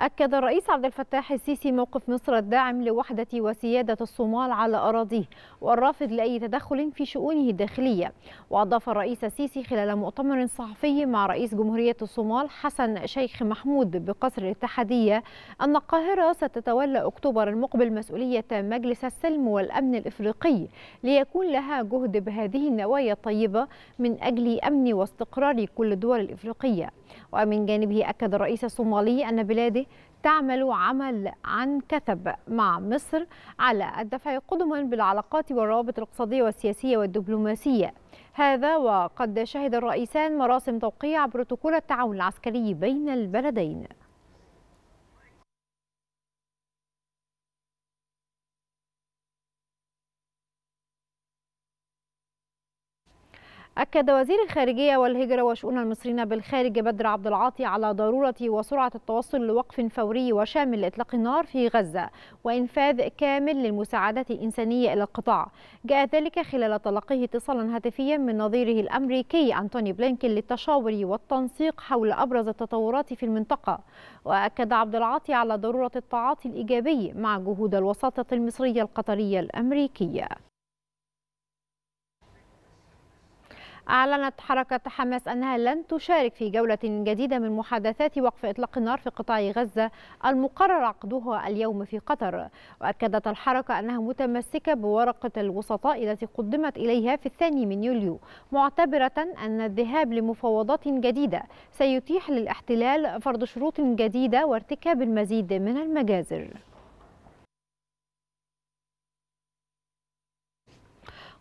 أكد الرئيس عبد الفتاح السيسي موقف مصر الداعم لوحدة وسيادة الصومال على أراضيه والرافض لأي تدخل في شؤونه الداخلية وأضاف الرئيس السيسي خلال مؤتمر صحفي مع رئيس جمهورية الصومال حسن شيخ محمود بقصر الاتحادية أن القاهرة ستتولى أكتوبر المقبل مسؤولية مجلس السلم والأمن الإفريقي ليكون لها جهد بهذه النوايا الطيبة من أجل أمن واستقرار كل الدول الإفريقية ومن جانبه أكد الرئيس الصومالي أن بلاده تعمل عمل عن كثب مع مصر على الدفع قدما بالعلاقات والروابط الاقتصادية والسياسية والدبلوماسية هذا وقد شهد الرئيسان مراسم توقيع بروتوكول التعاون العسكري بين البلدين أكد وزير الخارجية والهجرة وشؤون المصريين بالخارج بدر عبد العاطي على ضرورة وسرعة التوصل لوقف فوري وشامل لإطلاق النار في غزة وإنفاذ كامل للمساعدات الإنسانية إلى القطاع جاء ذلك خلال تلقيه اتصالا هاتفيا من نظيره الأمريكي أنتوني بلينكن للتشاور والتنسيق حول أبرز التطورات في المنطقة وأكد عبد العاطي على ضرورة التعاطي الإيجابي مع جهود الوساطة المصرية القطرية الأمريكية أعلنت حركة حماس أنها لن تشارك في جولة جديدة من محادثات وقف إطلاق النار في قطاع غزة المقرر عقدها اليوم في قطر وأكدت الحركة أنها متمسكة بورقة الوسطاء التي قدمت إليها في الثاني من يوليو معتبرة أن الذهاب لمفاوضات جديدة سيتيح للاحتلال فرض شروط جديدة وارتكاب المزيد من المجازر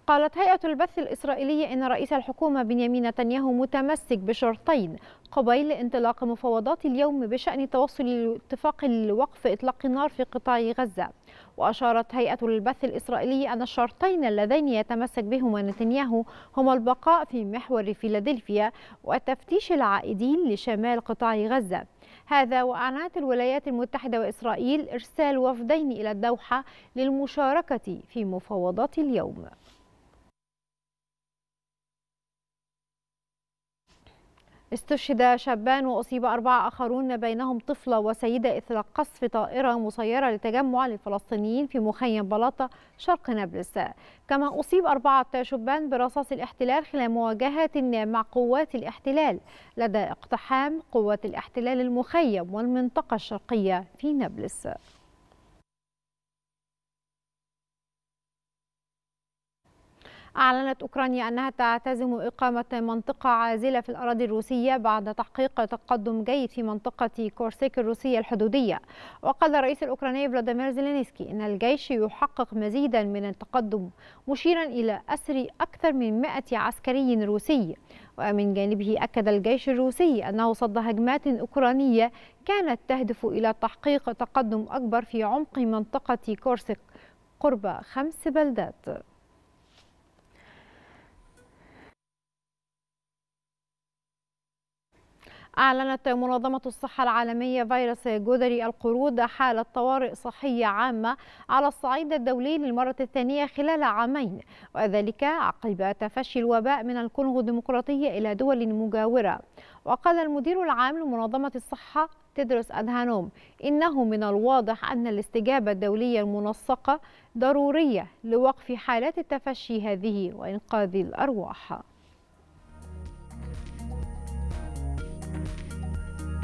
قالت هيئة البث الإسرائيلية إن رئيس الحكومة بنيامين نتنياهو متمسك بشرطين قبيل انطلاق مفاوضات اليوم بشأن توصل لاتفاق لوقف إطلاق النار في قطاع غزة وأشارت هيئة البث الإسرائيلية أن الشرطين اللذين يتمسك بهما نتنياهو هما البقاء في محور فيلادلفيا وتفتيش العائدين لشمال قطاع غزة هذا وأعلنت الولايات المتحدة وإسرائيل إرسال وفدين إلى الدوحة للمشاركة في مفاوضات اليوم استشهد شابان وأصيب أربعة آخرون بينهم طفلة وسيدة إثر قصف طائرة مسيرة لتجمع للفلسطينيين في مخيم بلاطة شرق نابلس كما أصيب أربعة شبان برصاص الاحتلال خلال مواجهة مع قوات الاحتلال لدى اقتحام قوات الاحتلال المخيم والمنطقة الشرقية في نابلس أعلنت أوكرانيا أنها تعتزم إقامة منطقة عازلة في الأراضي الروسية بعد تحقيق تقدم جيد في منطقة كورسيك الروسية الحدودية وقال الرئيس الأوكراني فلاديمير زيلينسكي أن الجيش يحقق مزيدا من التقدم مشيرا إلى أسر أكثر من 100 عسكري روسي ومن جانبه أكد الجيش الروسي أنه صد هجمات أوكرانية كانت تهدف إلى تحقيق تقدم أكبر في عمق منطقة كورسك قرب خمس بلدات أعلنت منظمة الصحة العالمية فيروس جدري القرود حالة طوارئ صحية عامة على الصعيد الدولي للمرة الثانية خلال عامين وذلك عقب تفشي الوباء من الكونغو الديمقراطية إلى دول مجاورة وقال المدير العام لمنظمة الصحة تدرس أدهانوم إنه من الواضح أن الاستجابة الدولية المنسقة ضرورية لوقف حالات التفشي هذه وإنقاذ الأرواح